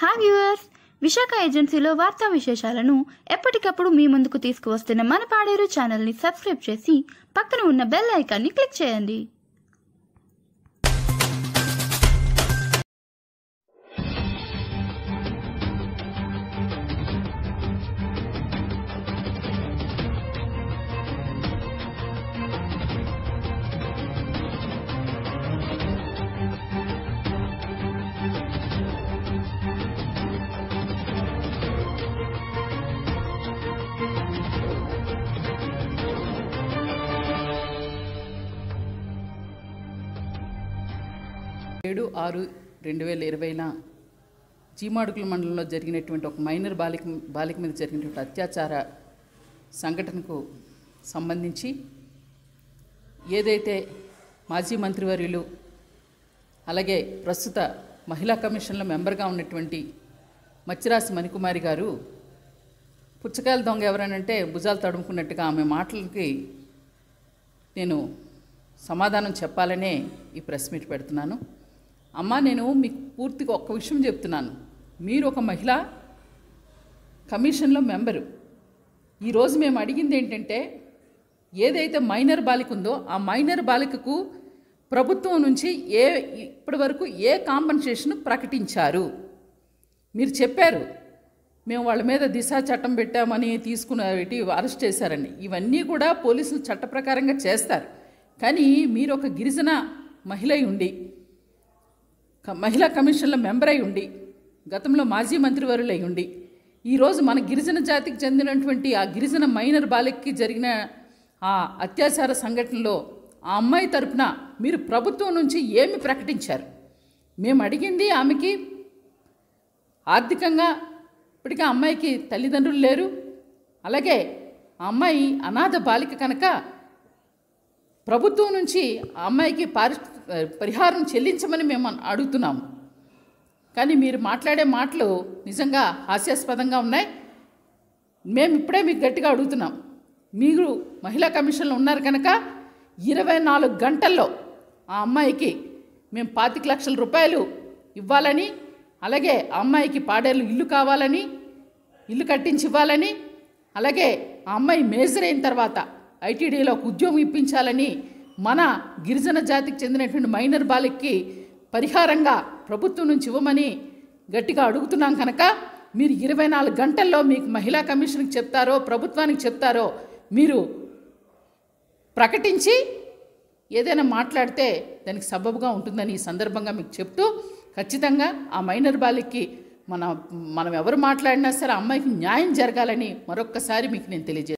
హా వ్యూవర్స్ విశాఖ ఏజెన్సీలో వార్తా విశేషాలను ఎప్పటికప్పుడు మీ ముందుకు తీసుకువస్తున్న మన పాడేరు ఛానల్ని సబ్స్క్రైబ్ చేసి పక్కన ఉన్న బెల్ ఐకాన్ని క్లిక్ చేయండి ఏడు ఆరు రెండు వేల ఇరవైన చీమాడుకుల మండలంలో జరిగినటువంటి ఒక మైనర్ బాలిక బాలిక మీద జరిగినటువంటి అత్యాచార సంఘటనకు సంబంధించి ఏదైతే మాజీ మంత్రివర్యులు అలాగే ప్రస్తుత మహిళా కమిషన్లో మెంబర్గా ఉన్నటువంటి మత్స్యరాశి మణికుమారి గారు పుచ్చకాయల దొంగ ఎవరనంటే భుజాలు తడుముకున్నట్టుగా ఆమె మాటలకి నేను సమాధానం చెప్పాలనే ఈ ప్రెస్ మీట్ పెడుతున్నాను అమ్మ నేను మీకు పూర్తిగా ఒక్క విషయం చెప్తున్నాను మీరు ఒక మహిళ కమిషన్లో మెంబరు ఈరోజు మేము అడిగింది ఏంటంటే ఏదైతే మైనర్ బాలిక ఉందో ఆ మైనర్ బాలికకు ప్రభుత్వం నుంచి ఏ ఇప్పటి వరకు ఏ కాంపన్సేషన్ ప్రకటించారు మీరు చెప్పారు మేము వాళ్ళ మీద దిశ చట్టం పెట్టామని తీసుకునేటి అరెస్ట్ చేశారని ఇవన్నీ కూడా పోలీసులు చట్ట ప్రకారంగా చేస్తారు కానీ మీరు ఒక గిరిజన మహిళ ఉండి మహిళా కమిషన్లో మెంబర్ అయి ఉండి గతంలో మాజీ మంత్రివర్యులై ఉండి ఈరోజు మన గిరిజన జాతికి చెందినటువంటి ఆ గిరిజన మైనర్ బాలికకి జరిగిన ఆ అత్యాచార సంఘటనలో ఆ అమ్మాయి తరపున మీరు ప్రభుత్వం నుంచి ఏమి ప్రకటించారు మేము అడిగింది ఆమెకి ఆర్థికంగా ఇప్పటికే అమ్మాయికి తల్లిదండ్రులు లేరు అలాగే అమ్మాయి అనాథ బాలిక కనుక ప్రభుత్వం నుంచి అమ్మాయికి పారి పరిహారం చెల్లించమని మేము అడుగుతున్నాము కానీ మీరు మాట్లాడే మాటలు నిజంగా హాస్యాస్పదంగా ఉన్నాయి మేము ఇప్పుడే మీకు గట్టిగా అడుగుతున్నాం మీరు మహిళా కమిషన్లు ఉన్నారు కనుక ఇరవై నాలుగు గంటల్లో ఆ అమ్మాయికి మేము పాతిక లక్షల రూపాయలు ఇవ్వాలని అలాగే ఆ అమ్మాయికి పాడేళ్ళు ఇల్లు కావాలని ఇల్లు కట్టించి ఇవ్వాలని అలాగే ఆ అమ్మాయి మేజర్ అయిన తర్వాత ఐటీడీలో ఒక ఉద్యోగం ఇప్పించాలని మన గిరిజన జాతికి చెందినటువంటి మైనర్ బాలికకి పరిహారంగా ప్రభుత్వం నుంచి ఇవ్వమని గట్టిగా అడుగుతున్నాం కనుక మీరు ఇరవై నాలుగు గంటల్లో మీకు మహిళా కమిషన్కి చెప్తారో ప్రభుత్వానికి చెప్తారో మీరు ప్రకటించి ఏదైనా మాట్లాడితే దానికి సబబుగా ఉంటుందని ఈ సందర్భంగా మీకు చెప్తూ ఖచ్చితంగా ఆ మైనర్ బాలిక్కి మన మనం ఎవరు మాట్లాడినా సరే అమ్మాయికి న్యాయం జరగాలని మరొక్కసారి మీకు నేను తెలియజేస్తాను